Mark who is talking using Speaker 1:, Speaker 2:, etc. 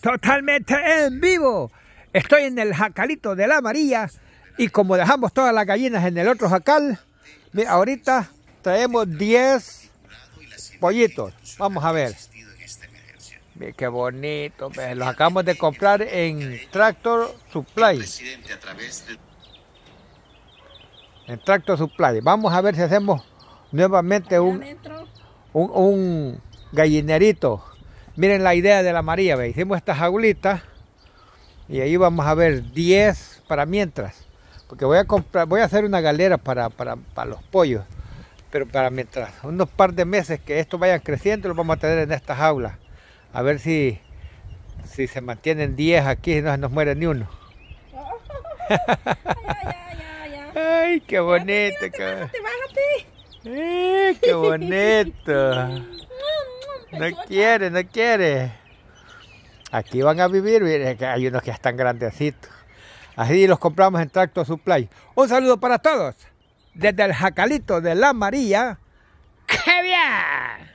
Speaker 1: totalmente en vivo. Estoy en el jacalito de la amarilla y como dejamos todas las gallinas en el otro jacal, ahorita traemos 10 pollitos. Vamos a ver. Qué bonito, los acabamos de comprar en Tractor Supply. En Tractor Supply. Vamos a ver si hacemos nuevamente un, un gallinerito. Miren la idea de la María, hicimos estas jaulita y ahí vamos a ver 10 para mientras, porque voy a comprar, voy a hacer una galera para, los pollos, pero para mientras, unos par de meses que estos vayan creciendo, los vamos a tener en estas jaulas, a ver si, si se mantienen 10 aquí y no se nos muere ni uno. Ay, qué bonito, qué bájate, eh, bájate. qué bonito. No quiere, no quiere. Aquí van a vivir, miren hay unos que están grandecitos. Así los compramos en Tracto Supply. Un saludo para todos. Desde el Jacalito de la María. ¡Qué bien!